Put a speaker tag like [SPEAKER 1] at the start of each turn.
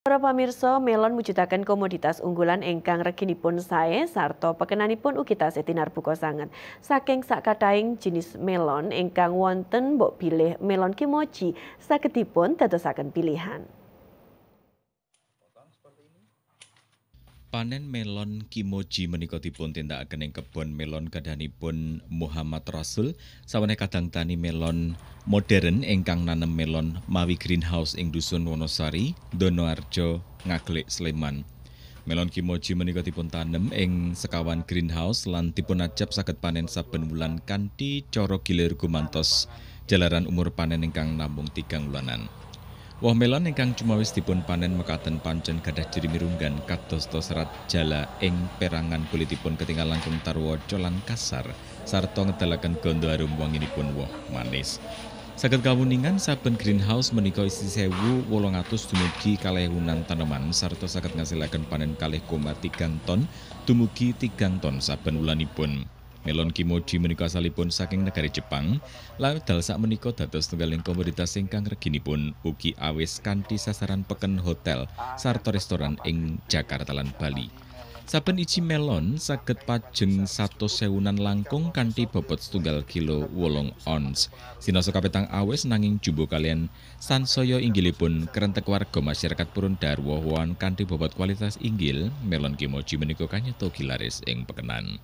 [SPEAKER 1] Para Mirso melon menciptakan komoditas unggulan engkang rekinipun sae Sarto pekenanipun ugi setinar tinarbuka sangat Saking sakathaing jenis melon engkang wonten mbok pilih melon kimochi saketipun dadosaken pilihan.
[SPEAKER 2] Panen melon Kimoji menika dipun tindakaken ing kebon melon kadhanipun Muhammad Rasul. Sawene kadang tani melon modern ingkang nanem melon mawi greenhouse ing dusun Wonosari, Donoarjo, Ngaglik, Sleman. Melon Kimoji menika dipun tanem ing sekawan greenhouse lan dipun ajab saged panen saben wulan kanthi cara gilir gumantos jalaran umur panen ingkang nambung tigang wulanan. Woh melon ingkang wis dipun panen mekaten pancen gadah dirimirunggan kados to serat jala ing perangan kulitipun ketingal langkung tarwa colan kasar sarta ngedalaken gondo ini wanginipun woh manis. Saged kawuningan saben greenhouse menika isi sewu wolong atus dumugi kalehunan tanaman taneman sarta saged ngasilaken panen kalih koma tigang ton dumugi tigang ton saben wulanipun. Melon kimochi menika salipun saking negari Jepang, laut dal sak menika dados tunggaling komoditas ingkang reginipun ugi awis kanthi sasaran peken hotel sarta restoran ing Jakarta lan Bali. Saben iji melon saged pajeng satu sewunan langkung kanthi bobot setunggal kilo wolong ons. Sinoso kapetang awes nanging jumbo kalian sansaya inggilipun kerentek warga masyarakat purun darwohon kanthi bobot kualitas inggil melon kimochi menika kanyeto gilaris ing pekenan.